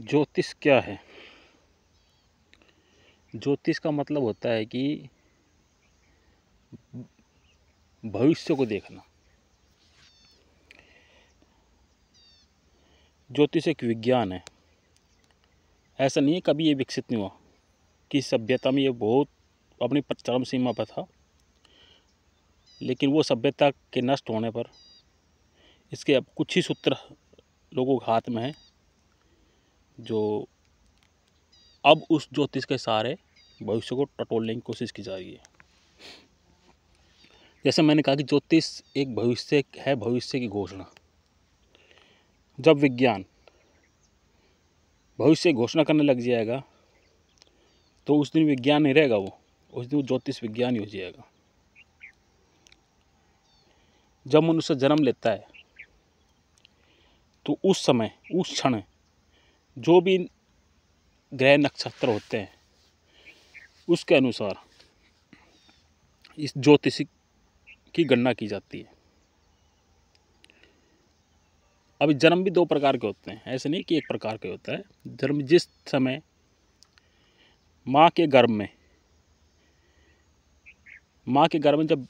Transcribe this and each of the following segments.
ज्योतिष क्या है ज्योतिष का मतलब होता है कि भविष्य को देखना ज्योतिष एक विज्ञान है ऐसा नहीं है कभी ये विकसित नहीं हुआ कि सभ्यता में ये बहुत अपनी चरम सीमा पर था लेकिन वो सभ्यता के नष्ट होने पर इसके अब कुछ ही सूत्र लोगों के हाथ में हैं जो अब उस ज्योतिष के सहारे भविष्य को टटोलने की कोशिश की जा रही है जैसे मैंने कहा कि ज्योतिष एक भविष्य है भविष्य की घोषणा जब विज्ञान भविष्य घोषणा करने लग जाएगा तो उस दिन विज्ञान नहीं रहेगा वो उस दिन ज्योतिष विज्ञान ही हो जाएगा जब मनुष्य जन्म लेता है तो उस समय उस क्षण जो भी ग्रह नक्षत्र होते हैं उसके अनुसार इस ज्योतिष की गणना की जाती है अभी जन्म भी दो प्रकार के होते हैं ऐसे नहीं कि एक प्रकार के होता है जन्म जिस समय माँ के गर्भ में माँ के गर्भ में जब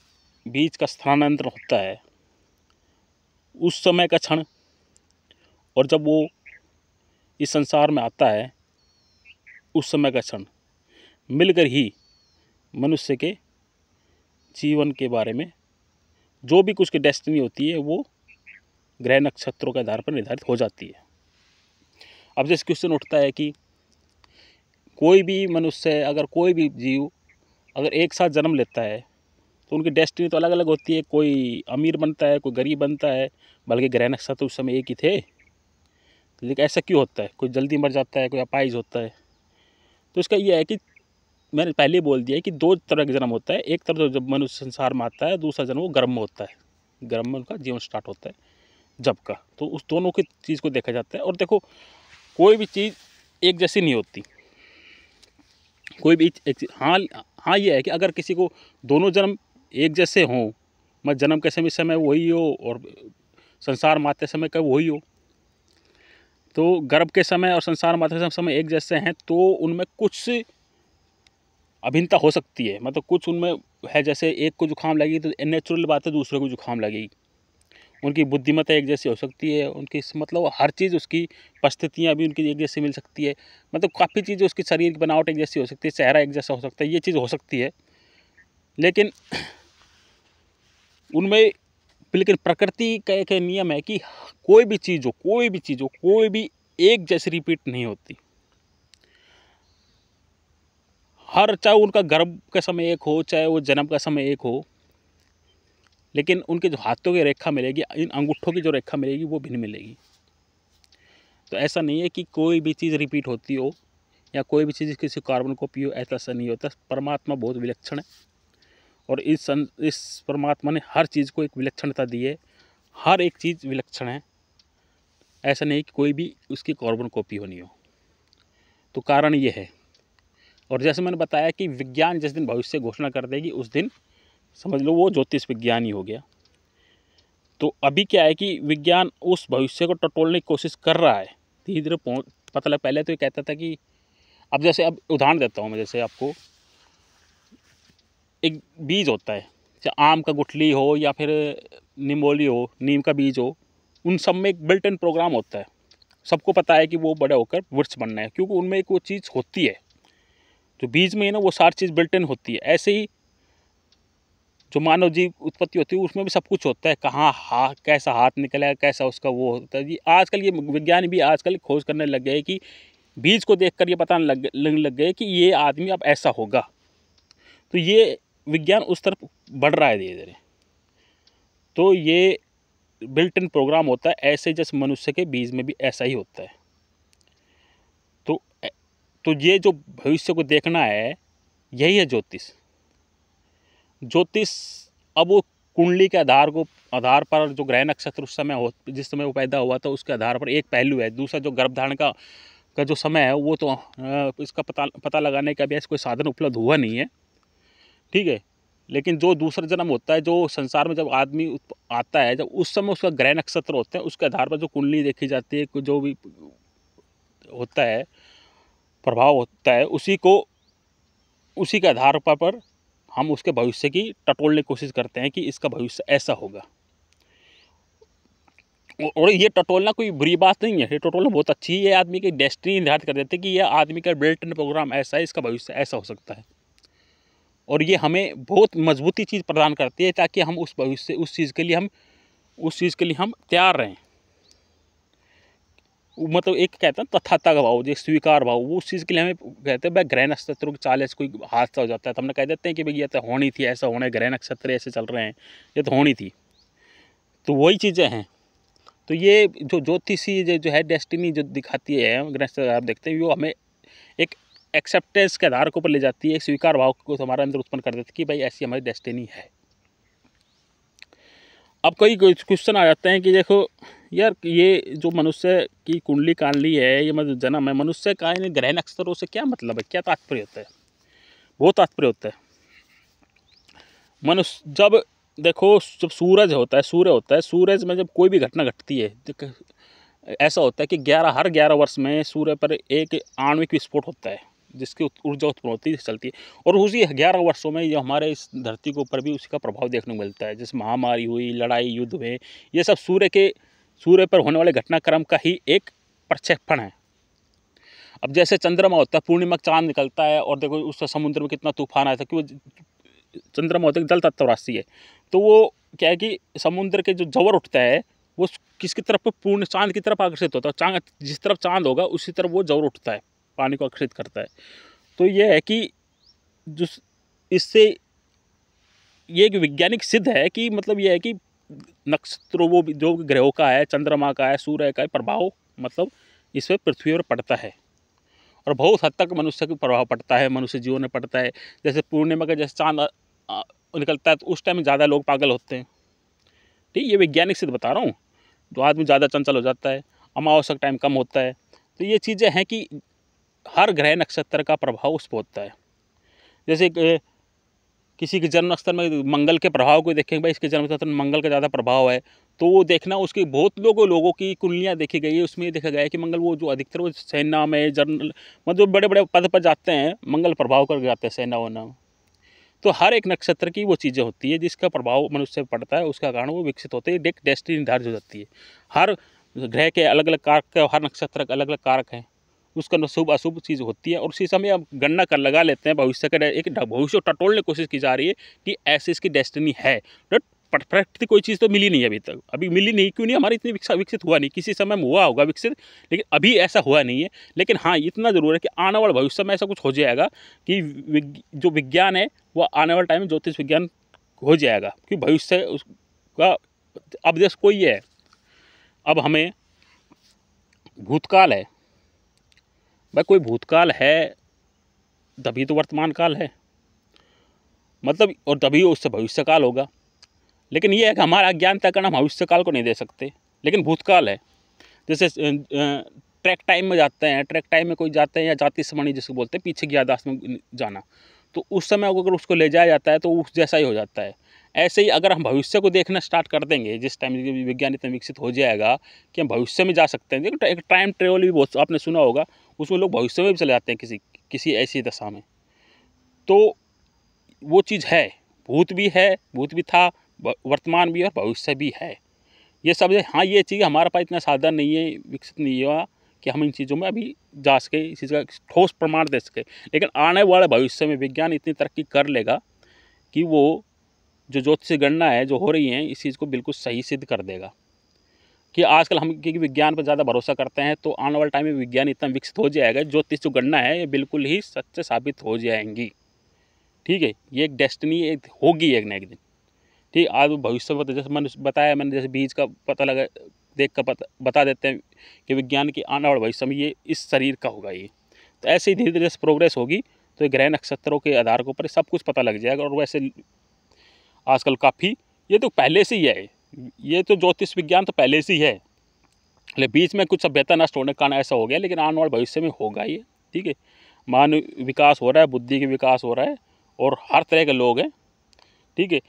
बीज का स्थानांतरण होता है उस समय का क्षण और जब वो इस संसार में आता है उस समय का क्षण मिलकर ही मनुष्य के जीवन के बारे में जो भी कुछ की डेस्टिनी होती है वो ग्रह नक्षत्रों के आधार पर निर्धारित हो जाती है अब जैसे क्वेश्चन उठता है कि कोई भी मनुष्य अगर कोई भी जीव अगर एक साथ जन्म लेता है तो उनकी डेस्टिनी तो अलग अलग होती है कोई अमीर बनता है कोई गरीब बनता है बल्कि ग्रह नक्षत्र उस समय एक ही थे लेकिन ऐसा क्यों होता है कोई जल्दी मर जाता है कोई अपाइज होता है तो इसका यह है कि मैंने पहले बोल दिया है कि दो तरह का जन्म होता है एक तरफ तो जब मनुष्य संसार में आता है दूसरा जन्म वो गर्म में होता है गर्म में उनका जीवन स्टार्ट होता है जब का तो उस दोनों की चीज़ को देखा जाता है और देखो कोई भी चीज़ एक जैसी नहीं होती कोई भी एक हाँ हाँ ये है कि अगर किसी को दोनों जन्म एक जैसे हों मैं मतलब जन्म के समय समय वही हो और संसार में आते समय का वही हो तो गर्भ के समय और संसार माता के समय एक जैसे हैं तो उनमें कुछ अभिन्नता हो सकती है मतलब कुछ उनमें है जैसे एक को जुकाम लगेगी तो नेचुरल बात है दूसरे को जुकाम लगेगी उनकी बुद्धिमत्ता एक जैसी हो सकती है उनकी मतलब हर चीज़ उसकी परिस्थितियाँ भी उनकी एक जैसी मिल सकती है मतलब काफ़ी चीज़ें उसकी शरीर की बनावट एक जैसी हो सकती है चेहरा एक जैसा हो सकता है ये चीज़ हो सकती है लेकिन उनमें लेकिन प्रकृति का एक नियम है कि कोई भी चीज़ हो कोई भी चीज़ हो कोई भी एक जैसी रिपीट नहीं होती हर चाहे उनका गर्भ का समय एक हो चाहे वो जन्म का समय एक हो लेकिन उनके जो हाथों की रेखा मिलेगी इन अंगूठों की जो रेखा मिलेगी वो भिन्न मिलेगी तो ऐसा नहीं है कि कोई भी चीज़ रिपीट होती हो या कोई भी चीज़ किसी कार्बन को पियो ऐसा ऐसा नहीं होता परमात्मा बहुत विलक्षण है और इस सं इस परमात्मा ने हर चीज़ को एक विलक्षणता दी है हर एक चीज़ विलक्षण है ऐसा नहीं कि कोई भी उसकी कॉर्बन कॉपी होनी हो तो कारण ये है और जैसे मैंने बताया कि विज्ञान जिस दिन भविष्य घोषणा कर देगी उस दिन समझ लो वो ज्योतिष विज्ञान ही हो गया तो अभी क्या है कि विज्ञान उस भविष्य को टटोलने की कोशिश कर रहा है धीरे धीरे पहुँच पता लग पहले तो ये कहता था कि अब जैसे अब उदाहरण देता हूँ मैं जैसे आपको एक बीज होता है चाहे आम का गुठली हो या फिर निमोली हो नीम का बीज हो उन सब में एक बिल्ट इन प्रोग्राम होता है सबको पता है कि वो बड़े होकर वृक्ष बनना है क्योंकि उनमें एक वो चीज़ होती है जो तो बीज में है ना वो सारी चीज़ बिल्ट इन होती है ऐसे ही जो मानव जीव उत्पत्ति होती है उसमें भी सब कुछ होता है कहाँ हा कैसा हाथ निकलेगा कैसा उसका वो होता है आजकल ये विज्ञान भी आजकल खोज करने लग गए कि बीज को देखकर ये पता लग लग गए कि ये आदमी अब ऐसा होगा तो ये विज्ञान उस तरफ बढ़ रहा है धीरे धीरे तो ये बिल्ट इन प्रोग्राम होता है ऐसे जैसे मनुष्य के बीज में भी ऐसा ही होता है तो तो ये जो भविष्य को देखना है यही है ज्योतिष ज्योतिष अब वो कुंडली के आधार को आधार पर जो ग्रह नक्षत्र उस समय हो जिस समय वो पैदा हुआ था उसके आधार पर एक पहलू है दूसरा जो गर्भधारण का का जो समय है वो तो इसका पता पता लगाने का भी ऐसा कोई साधन उपलब्ध हुआ नहीं है ठीक है लेकिन जो दूसरा जन्म होता है जो संसार में जब आदमी आता है जब उस समय उसका ग्रह नक्षत्र होते हैं उसके आधार पर जो कुंडली देखी जाती है जो भी होता है प्रभाव होता है उसी को उसी के आधार पर, पर हम उसके भविष्य की टटोलने की कोशिश करते हैं कि इसका भविष्य ऐसा होगा और ये टटोलना कोई बुरी बात नहीं है ये टटोलना बहुत अच्छी है आदमी की डेस्टिनी निर्धारित कर देते हैं कि यह आदमी का बिल्ट इन प्रोग्राम ऐसा है इसका भविष्य ऐसा हो सकता है और ये हमें बहुत मजबूती चीज़ प्रदान करती है ताकि हम उस भविष्य उस चीज़ के लिए हम उस चीज़ के लिए हम तैयार रहें मतलब एक कहते हैं तक भाव जो स्वीकार भाव वो उस चीज़ के लिए हमें कहते हैं भाई ग्रह नक्षत्रों के चाले से कोई हादसा हो जाता है तो हमने कह देते हैं कि भाई ये तो होनी थी ऐसा होना है ग्रह नक्षत्र ऐसे चल रहे हैं ये तो होनी थी तो वही चीज़ें हैं तो ये जो ज्योतिषी जो है डेस्टिनी जो दिखाती है ग्रह आप देखते हैं वो हमें एक एक्सेप्टेंस के आधार के ऊपर ले जाती है स्वीकार भाव को हमारे अंदर उत्पन्न कर देती है कि भाई ऐसी हमारी डेस्टिनी है अब कई क्वेश्चन आ जाते हैं कि देखो यार ये जो मनुष्य की कुंडली कांडली है ये मतलब जन्म है मनुष्य का इन ग्रहण अक्षरों से क्या मतलब है क्या तात्पर्य होता है बहुत तात्पर्य होता है मनुष्य जब देखो जब सूरज होता है सूर्य होता है सूरज में जब कोई भी घटना घटती है ऐसा होता है कि ग्यारह हर ग्यारह वर्ष में सूर्य पर एक आणविक विस्फोट होता है जिसकी ऊर्जा उत्पन्न होती है चलती है और उसी ग्यारह वर्षों में ये हमारे इस धरती के ऊपर भी उसका प्रभाव देखने को मिलता है जैसे महामारी हुई लड़ाई युद्ध हुए ये सब सूर्य के सूर्य पर होने वाले घटनाक्रम का ही एक प्रक्षेपण है अब जैसे चंद्रमा होता है पूर्णिमा चांद निकलता है और देखो उस समुद्र में कितना तूफान आता है क्योंकि चंद्रमा होता है जल तत्व राशि है तो वो क्या है कि समुद्र के जो जवर उठता है वो किसकी तरफ पूर्ण चांद की तरफ आकर्षित होता है चांद जिस तरफ चांद होगा उसी तरफ वो जवर उठता है पानी को आकर्षित करता है तो यह है कि जो इससे ये एक वैज्ञानिक सिद्ध है कि मतलब यह है कि नक्षत्रों वो जो ग्रहों का है चंद्रमा का है सूर्य का है प्रभाव मतलब इस पर पृथ्वी पर पड़ता है और बहुत हद तक मनुष्य का प्रभाव पड़ता है मनुष्य जीवन में पड़ता है जैसे पूर्णिमा का जैसे चांद निकलता है तो उस टाइम ज़्यादा लोग पागल होते हैं ठीक ये वैज्ञानिक सिद्ध बता रहा हूँ तो आदमी ज़्यादा चंचल हो जाता है अमावस्या का टाइम कम होता है तो ये चीज़ें हैं कि हर ग्रह नक्षत्र का प्रभाव उस पर होता है जैसे किसी के जन्म नक्षत्र में मंगल के प्रभाव को देखें भाई इसके जन्म नक्षत्र में मंगल का ज़्यादा प्रभाव है तो वो देखना उसकी बहुत लोगों लोगों की कुंडलियाँ देखी गई है उसमें देखा गया है कि मंगल वो जो अधिकतर वो सेना में जनरल मतलब बड़े बड़े पद पर जाते हैं मंगल प्रभाव कर जाते हैं सेना वना तो हर एक नक्षत्र की वो चीज़ें होती है जिसका प्रभाव मनुष्य पर पड़ता है उसका कारण वो विकसित होते हैं डेस्टिनी निर्धारित हो जाती है हर ग्रह के अलग अलग कारक हर नक्षत्र के अलग अलग कारक हैं उसका शुभ अशुभ चीज़ होती है और उसी समय हम गणना कर लगा लेते हैं भविष्य का एक भविष्य टटोलने की कोशिश की जा रही है कि ऐसी इसकी डेस्टिनी है बट तो परफेक्ट कोई चीज़ तो मिली नहीं अभी तक अभी मिली नहीं क्यों नहीं हमारी इतनी विकसित हुआ नहीं किसी समय में हुआ होगा विकसित लेकिन अभी ऐसा हुआ नहीं है लेकिन हाँ इतना ज़रूर है कि आने वाले भविष्य में ऐसा कुछ हो जाएगा कि जो विज्ञान है वह आने वाले टाइम में ज्योतिष विज्ञान हो जाएगा क्योंकि भविष्य उसका अब देश कोई है अब हमें भूतकाल है भाई कोई भूतकाल है तभी तो वर्तमान काल है मतलब और तभी उससे भविष्यकाल होगा लेकिन ये है कि हमारा अज्ञान तय करना भविष्यकाल को नहीं दे सकते लेकिन भूतकाल है जैसे ट्रैक टाइम में जाते हैं ट्रैक टाइम में कोई जाते हैं या जाति समणी जिसको बोलते हैं पीछे की यादाश्त में जाना तो उस समय अगर उसको ले जाया जाता है तो उस जैसा ही हो जाता है ऐसे ही अगर हम भविष्य को देखना स्टार्ट कर देंगे जिस टाइम विज्ञान इतना विकसित हो जाएगा कि हम भविष्य में जा सकते हैं एक टाइम ट्रेवल भी बहुत आपने सुना होगा उसमें लोग भविष्य में भी चले जाते हैं किसी किसी ऐसी दशा में तो वो चीज़ है भूत भी है भूत भी था वर्तमान भी और भविष्य भी है ये सब हाँ ये चीज़ हमारे पास इतना साधन नहीं है विकसित नहीं हुआ कि हम इन चीज़ों में अभी जा सके इस चीज़ का ठोस प्रमाण दे सके लेकिन आने वाले भविष्य में विज्ञान इतनी तरक्की कर लेगा कि वो जो ज्योतिष गणना है जो हो रही है इस चीज़ को बिल्कुल सही सिद्ध कर देगा कि आजकल हम क्योंकि विज्ञान पर ज़्यादा भरोसा करते हैं तो आने वाले टाइम में विज्ञान इतना विकसित हो जाएगा जो तीस जो गणना है ये बिल्कुल ही सत्य साबित हो जाएंगी ठीक है ये एक डेस्टिनी एक होगी एक ना एक दिन ठीक आज भविष्य में तो जैसे मैंने बताया मैंने जैसे बीज का पता लगा देख कर पता बता देते हैं कि विज्ञान की आने वाले भविष्य में ये इस शरीर का होगा ये तो ऐसे ही धीरे धीरे जैसे प्रोग्रेस होगी तो ग्रह नक्षत्रों के आधार के ऊपर सब कुछ पता लग जाएगा और वैसे आजकल काफ़ी ये तो पहले से ही है ये तो ज्योतिष विज्ञान तो पहले से ही है ले मतलब बीच में कुछ सभ्यता नष्ट होने का कारण ऐसा हो गया लेकिन आने वाले भविष्य में होगा ये ठीक है मानव विकास हो रहा है बुद्धि के विकास हो रहा है और हर तरह के लोग हैं ठीक है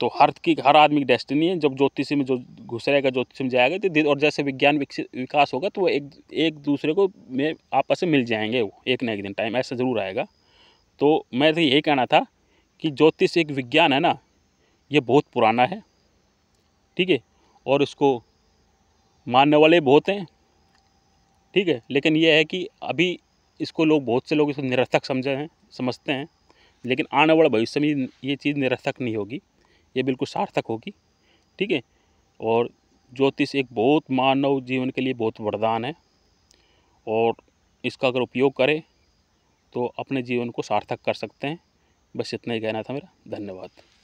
तो हर की हर आदमी की डेस्टिनी है जब ज्योतिष में जो घुस रहेगा ज्योतिष में जाएगा तो और जैसे विज्ञान विकास होगा तो वो एक एक दूसरे को में आपस में मिल जाएंगे वो एक ना एक दिन टाइम ऐसा ज़रूर आएगा तो मैं तो यही कहना था कि ज्योतिष एक विज्ञान है ना ये बहुत पुराना है ठीक है और इसको मानने वाले बहुत हैं ठीक है लेकिन यह है कि अभी इसको लोग बहुत से लोग इसको निरर्थक समझे हैं समझते हैं लेकिन आने वाला भविष्य में ये चीज़ निरर्थक नहीं होगी ये बिल्कुल सार्थक होगी ठीक है और ज्योतिष एक बहुत मानव जीवन के लिए बहुत वरदान है और इसका अगर उपयोग करें तो अपने जीवन को सार्थक कर सकते हैं बस इतना ही कहना था मेरा धन्यवाद